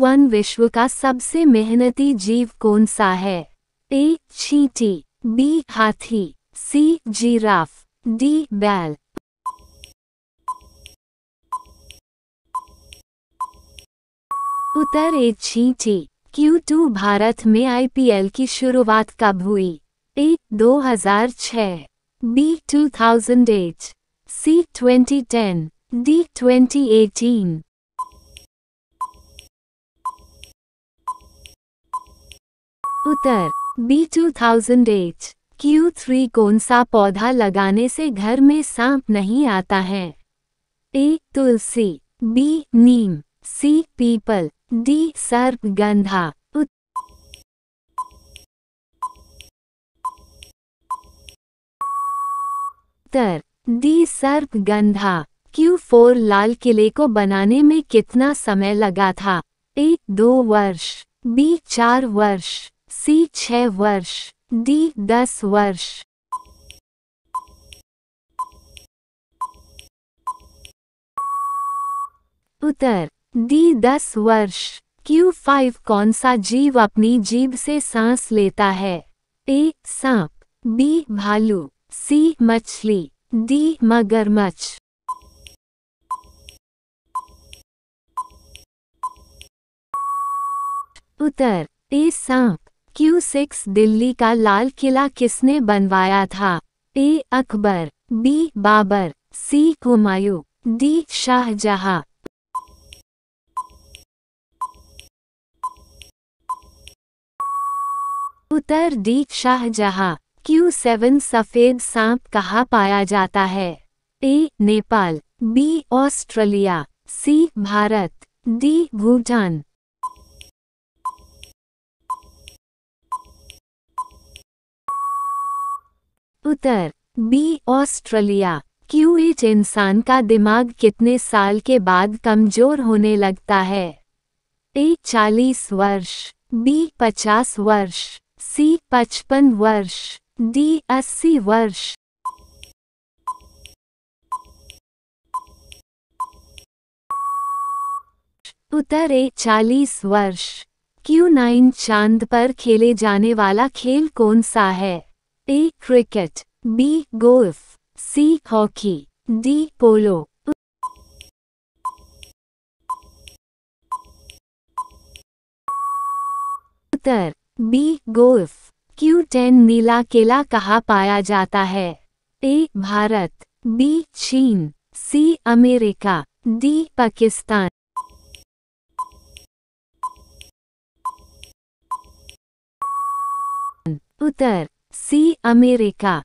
One विश्व का सबसे मेहनती जीव कौन सा है ए छीटी बी हाथी सी जीराफ डी बैल उत्तर ए चीटी क्यू टू भारत में आईपीएल की शुरुआत कब हुई ए 2006 बी 2008 सी 2010 डी 2018 उत्तर बी 2008 क्यू थ्री कौन सा पौधा लगाने से घर में सांप नहीं आता है ए तुलसी बी नीम सी पीपल डी सर्प गंधा उत्तर डी सर्प गंधा क्यू फोर लाल किले को बनाने में कितना समय लगा था ए दो वर्ष बी चार वर्ष सी छह वर्ष डी दस वर्ष उत्तर डी दस वर्ष क्यू फाइव कौन सा जीव अपनी जीभ से सांस लेता है ए सांप बी भालू सी मछली डी मगरमच्छ उत्तर ए सांप क्यू सिक्स दिल्ली का लाल किला किसने बनवाया था A Akbar B Babur C कुमायू डी शाहजहा उत्तर डी शाहजहा क्यू सेवन सफेद सांप कहाँ पाया जाता है A Nepal B Australia C Bharat D Bhutan उत्तर बी ऑस्ट्रेलिया क्यू एच इंसान का दिमाग कितने साल के बाद कमजोर होने लगता है ए चालीस वर्ष बी पचास वर्ष सी पचपन वर्ष डी अस्सी वर्ष उत्तर ए चालीस वर्ष क्यू नाइन चांद पर खेले जाने वाला खेल कौन सा है A cricket B golf C hockey D polo उत्तर बी गोल्फ क्यू टेन नीला केला कहा पाया जाता है ए भारत बी चीन सी अमेरिका डी पाकिस्तान उत्तर See America.